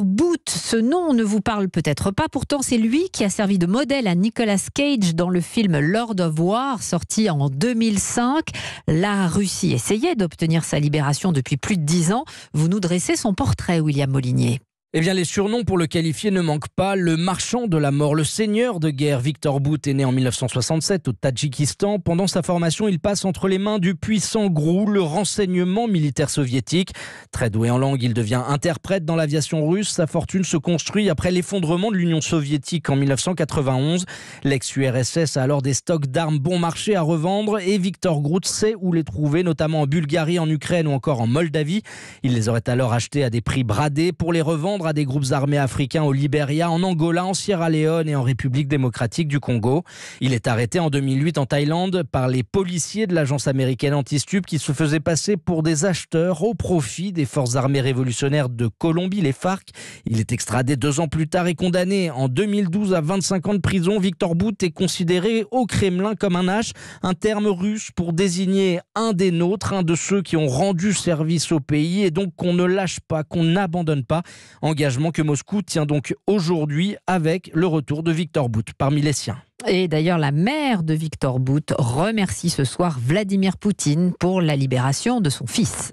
Boot, ce nom ne vous parle peut-être pas, pourtant c'est lui qui a servi de modèle à Nicolas Cage dans le film Lord of War, sorti en 2005. La Russie essayait d'obtenir sa libération depuis plus de dix ans. Vous nous dressez son portrait, William Molinier. Eh bien, les surnoms pour le qualifier ne manquent pas. Le marchand de la mort, le seigneur de guerre, Victor Bout est né en 1967 au Tadjikistan. Pendant sa formation, il passe entre les mains du puissant Grou, le renseignement militaire soviétique. Très doué en langue, il devient interprète dans l'aviation russe. Sa fortune se construit après l'effondrement de l'Union soviétique en 1991. L'ex-URSS a alors des stocks d'armes bon marché à revendre et Victor Groot sait où les trouver, notamment en Bulgarie, en Ukraine ou encore en Moldavie. Il les aurait alors achetés à des prix bradés pour les revendre à des groupes armés africains au Liberia, en Angola, en Sierra Leone et en République démocratique du Congo. Il est arrêté en 2008 en Thaïlande par les policiers de l'agence américaine Antistup qui se faisaient passer pour des acheteurs au profit des forces armées révolutionnaires de Colombie, les FARC. Il est extradé deux ans plus tard et condamné en 2012 à 25 ans de prison. Victor Bout est considéré au Kremlin comme un H, un terme russe pour désigner un des nôtres, un de ceux qui ont rendu service au pays et donc qu'on ne lâche pas, qu'on n'abandonne pas. En Engagement que Moscou tient donc aujourd'hui avec le retour de Victor Bout parmi les siens. Et d'ailleurs, la mère de Victor Bout remercie ce soir Vladimir Poutine pour la libération de son fils.